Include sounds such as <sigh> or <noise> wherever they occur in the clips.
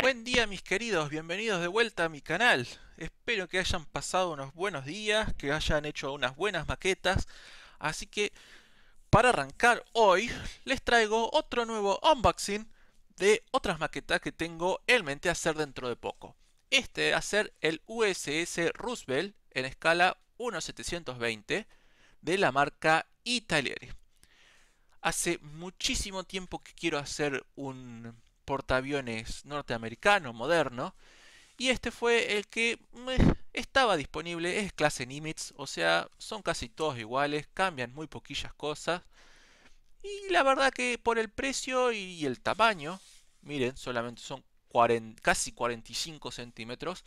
Buen día mis queridos, bienvenidos de vuelta a mi canal. Espero que hayan pasado unos buenos días, que hayan hecho unas buenas maquetas. Así que para arrancar hoy les traigo otro nuevo unboxing de otras maquetas que tengo en mente hacer dentro de poco. Este va a ser el USS Roosevelt en escala 1720 de la marca Italeri. Hace muchísimo tiempo que quiero hacer un portaaviones norteamericano moderno. Y este fue el que estaba disponible, es clase Nimitz, o sea, son casi todos iguales, cambian muy poquillas cosas. Y la verdad que por el precio y el tamaño, miren, solamente son casi 45 centímetros,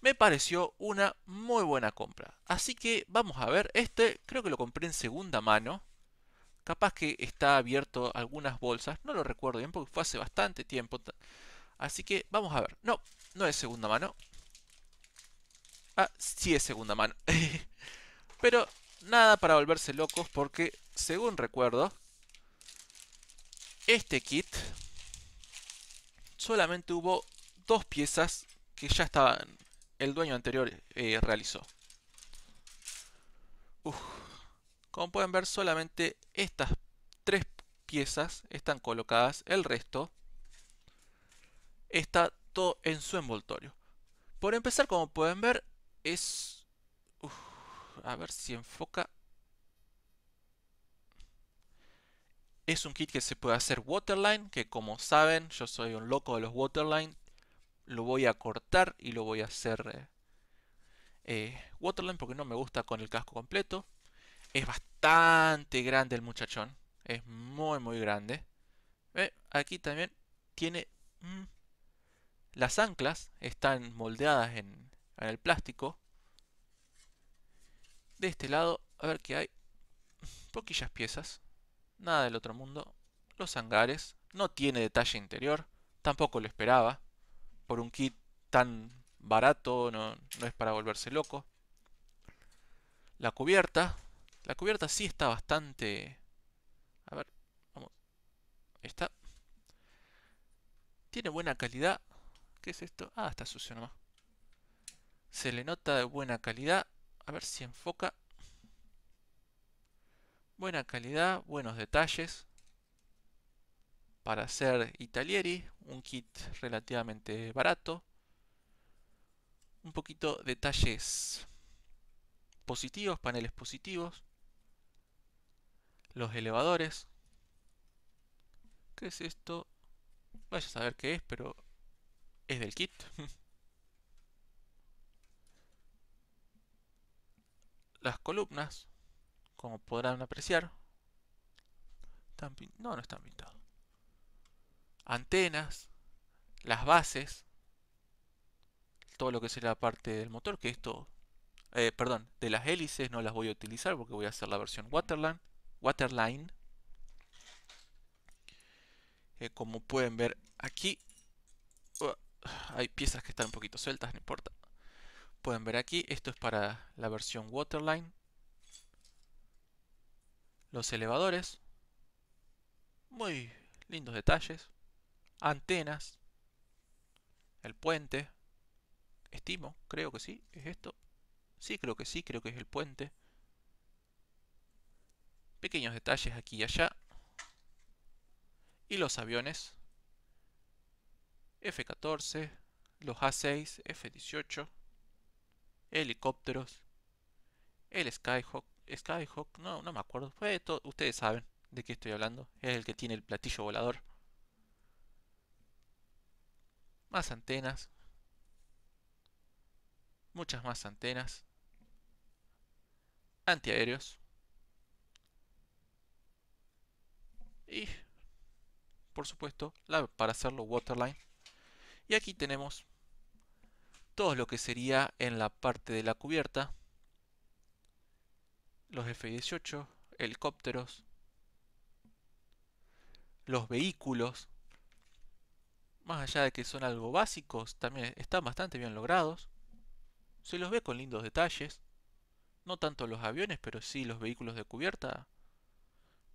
me pareció una muy buena compra. Así que vamos a ver, este creo que lo compré en segunda mano, Capaz que está abierto algunas bolsas, no lo recuerdo bien porque fue hace bastante tiempo. Así que vamos a ver. No, no es segunda mano. Ah, sí es segunda mano. <laughs> Pero nada para volverse locos porque, según recuerdo, este kit solamente hubo dos piezas que ya estaban, el dueño anterior eh, realizó. Uf. Como pueden ver, solamente estas tres piezas están colocadas, el resto está todo en su envoltorio. Por empezar, como pueden ver, es... a ver si enfoca... Es un kit que se puede hacer waterline, que como saben, yo soy un loco de los waterline. Lo voy a cortar y lo voy a hacer eh, eh, waterline porque no me gusta con el casco completo. Es bastante grande el muchachón. Es muy, muy grande. Eh, aquí también tiene... Mm, las anclas están moldeadas en, el plástico. De este lado, a ver qué hay. Poquillas piezas. Nada del otro mundo. Los hangares. No tiene detalle interior. Tampoco lo esperaba. Por un kit tan barato, no, no es para volverse loco. La cubierta, la cubierta sí está bastante... A ver, vamos. Ahí está. Tiene buena calidad. ¿Qué es esto? Ah, está sucio nomás. Se le nota de buena calidad. A ver si enfoca. Buena calidad, buenos detalles. Para hacer Italieri, un kit relativamente barato. Un poquito detalles positivos, paneles positivos los elevadores. ¿Qué es esto? Vaya a saber qué es, pero es del kit. <laughs> Las columnas, como podrán apreciar, no, no están pintadas. Antenas, las bases, todo lo que es la parte del motor, que esto, eh, perdón, de las hélices no las voy a utilizar porque voy a hacer la versión Waterland waterline. Eh, como pueden ver aquí, uh, hay piezas que están un poquito sueltas, no importa. Pueden ver aquí, esto es para la versión waterline. Los elevadores. Muy lindos detalles. Antenas. El puente. Estimo, creo que sí, es esto. Sí, creo que sí, creo que es el puente pequeños detalles aquí y allá. Y los aviones F-14, los A-6, F-18, helicópteros, el Skyhawk, Skyhawk, no, no me acuerdo, fue ustedes saben de qué estoy hablando, es el que tiene el platillo volador. Más antenas, muchas más antenas, antiaéreos, y por supuesto la, para hacerlo waterline y aquí tenemos todo lo que sería en la parte de la cubierta los F-18 helicópteros los vehículos más allá de que son algo básicos también están bastante bien logrados se los ve con lindos detalles no tanto los aviones pero sí los vehículos de cubierta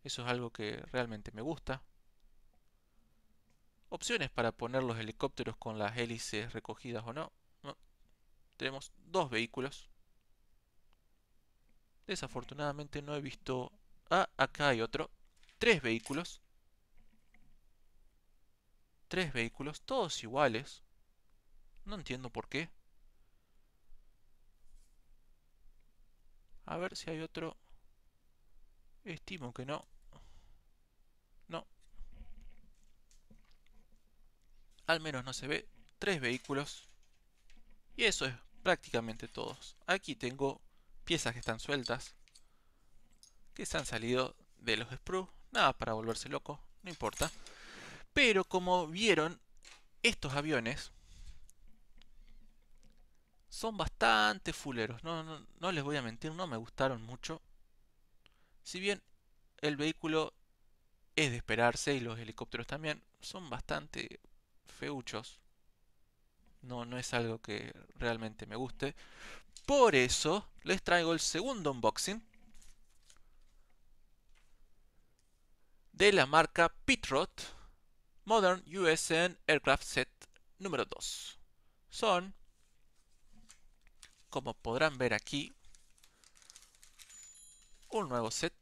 eso es algo que realmente me gusta. Opciones para poner los helicópteros con las hélices recogidas o no. Tenemos dos vehículos. Desafortunadamente no he visto... Ah, acá hay otro. Tres vehículos. Tres vehículos, todos iguales. No entiendo por qué. A ver si hay otro... Estimo que no. No. Al menos no se ve. Tres vehículos. Y eso es prácticamente todos. Aquí tengo piezas que están sueltas. Que se han salido de los sprues. Nada para volverse loco. No importa. Pero como vieron, estos aviones son bastante fuleros. no, no les voy a mentir, no me gustaron mucho. Si bien el vehículo es de esperarse y los helicópteros también son bastante feuchos, no, no es algo que realmente me guste. Por eso les traigo el segundo unboxing de la marca Pitrot Modern USN Aircraft Set número 2. Son, como podrán ver aquí, un nuevo set.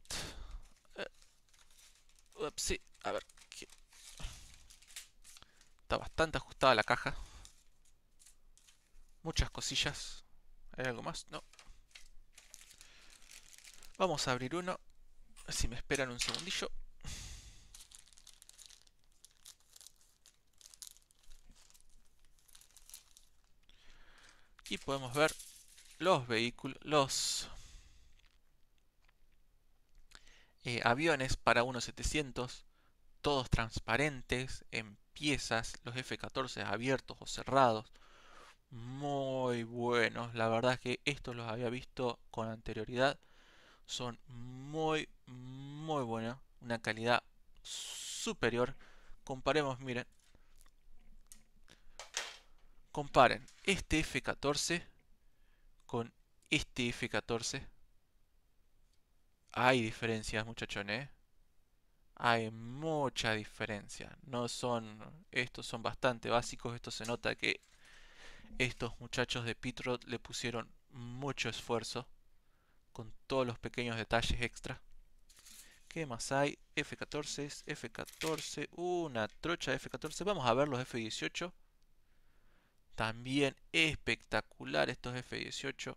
Eh, a ver. Está bastante ajustada la caja. Muchas cosillas. ¿Hay algo más? No. Vamos a abrir uno. Si me esperan un segundillo. Y podemos ver los vehículos, los Eh, aviones para 1.700, todos transparentes, en piezas, los F-14 abiertos o cerrados. Muy buenos, la verdad es que estos los había visto con anterioridad. Son muy, muy buenos, una calidad superior. Comparemos, miren. Comparen este F-14 con este F-14 hay diferencias, muchachones. ¿eh? Hay mucha diferencia. No son. Estos son bastante básicos. Esto se nota que estos muchachos de Pitrot le pusieron mucho esfuerzo. Con todos los pequeños detalles extra. ¿Qué más hay? F14, F14, una trocha de F14. Vamos a ver los F18. También espectacular estos F18.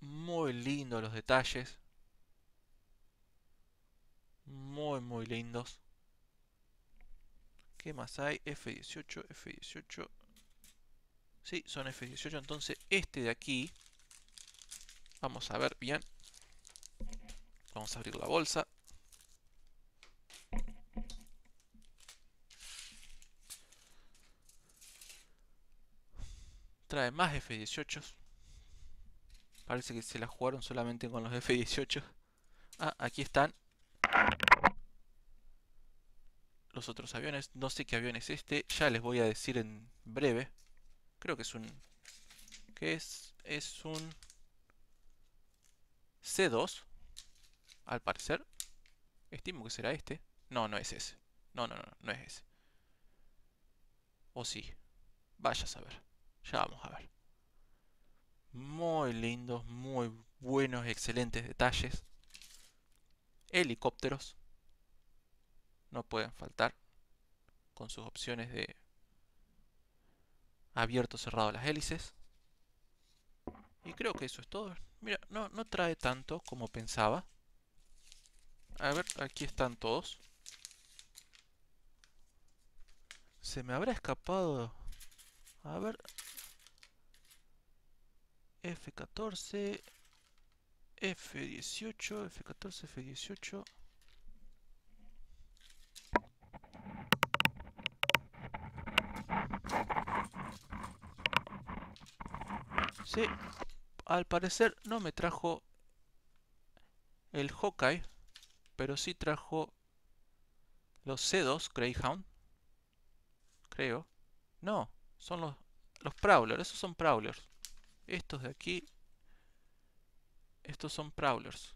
Muy lindos los detalles. Muy, muy lindos. ¿Qué más hay? F18, F18. Sí, son F18. Entonces este de aquí. Vamos a ver bien. Vamos a abrir la bolsa. Trae más F18. Parece que se la jugaron solamente con los <laughs> F-18. Ah, aquí están los otros aviones. No sé qué avión es este. Ya les voy a decir en breve. Creo que es un... que es? Es un... C2. Al parecer. Estimo que será este. No, no es ese. No, no, no, no es ese. O sí. Vaya a saber. Ya vamos a ver muy lindos, muy buenos, excelentes detalles. Helicópteros. No pueden faltar. Con sus opciones de abierto, cerrado las hélices. Y creo que eso es todo. Mira, no, no trae tanto como pensaba. A ver, aquí están todos. Se me habrá escapado... A ver, F14, F18, F14, F18. Sí, al parecer no me trajo el Hawkeye, pero sí trajo los C2 Greyhound. Creo. No, son los, los esos son Prowlers. Estos de aquí, estos son prowlers.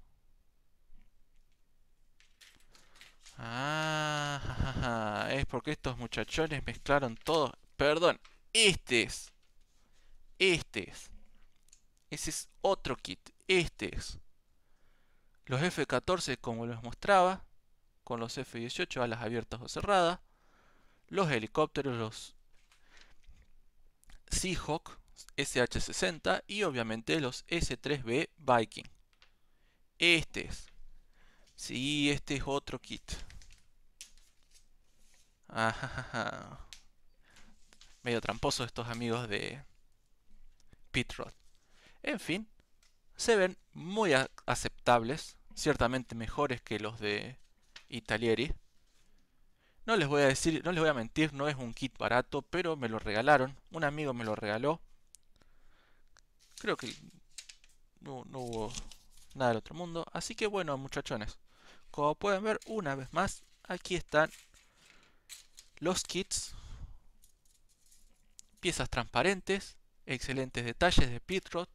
Ah, <laughs> es porque estos muchachones mezclaron todo. Perdón, este es. Este es. Ese es otro kit. Este es. Los F-14 como les mostraba. Con los F-18 alas abiertas o cerradas. Los helicópteros, los Seahawk. SH-60 y obviamente los S-3B Viking. Este es. Sí, este es otro kit. Medio tramposo estos amigos de Pitrod. En fin, se ven muy aceptables, ciertamente mejores que los de Italieri. No les voy a decir, no les voy a mentir, no es un kit barato, pero me lo regalaron, un amigo me lo regaló Creo que no, hubo nada del otro mundo. Así que bueno, muchachones. Como pueden ver, una vez más, aquí están los kits. Piezas transparentes, excelentes detalles de Pitrot.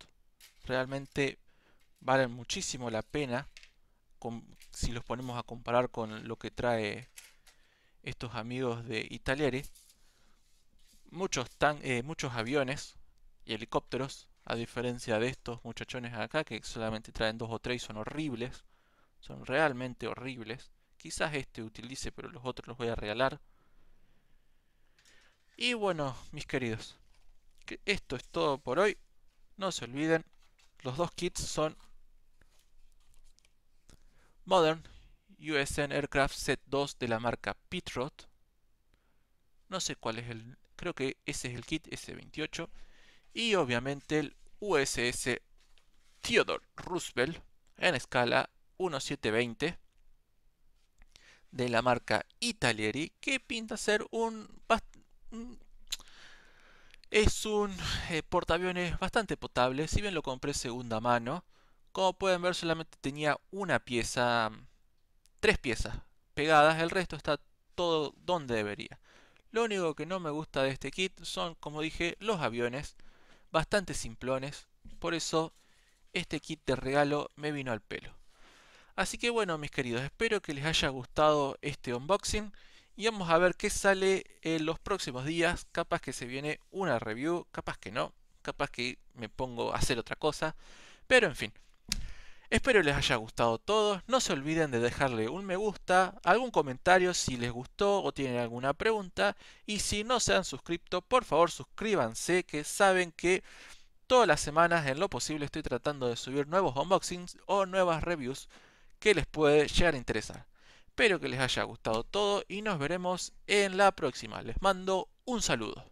Realmente valen muchísimo la pena si los ponemos a comparar con lo que trae estos amigos de Italiere. Muchos, eh, muchos aviones y helicópteros a diferencia de estos muchachones acá que solamente traen dos o tres son horribles. Son realmente horribles. Quizás este utilice, pero los otros los voy a regalar. Y bueno, mis queridos, que esto es todo por hoy. No se olviden, los dos kits son Modern USN Aircraft Set 2 de la marca Pitrot. No sé cuál es el, creo que ese es el kit S28 y obviamente el USS Theodore Roosevelt en escala 1720 de la marca Italieri que pinta ser un, es un eh, portaaviones bastante potable, si bien lo compré segunda mano. Como pueden ver solamente tenía una pieza, tres piezas pegadas, el resto está todo donde debería. Lo único que no me gusta de este kit son, como dije, los aviones bastante simplones, por eso este kit de regalo me vino al pelo. Así que bueno mis queridos, espero que les haya gustado este unboxing y vamos a ver qué sale en los próximos días, capaz que se viene una review, capaz que no, capaz que me pongo a hacer otra cosa, pero en fin. Espero les haya gustado todo, no se olviden de dejarle un me gusta, algún comentario si les gustó o tienen alguna pregunta y si no se han suscrito por favor suscríbanse que saben que todas las semanas en lo posible estoy tratando de subir nuevos unboxings o nuevas reviews que les puede llegar a interesar. Espero que les haya gustado todo y nos veremos en la próxima. Les mando un saludo.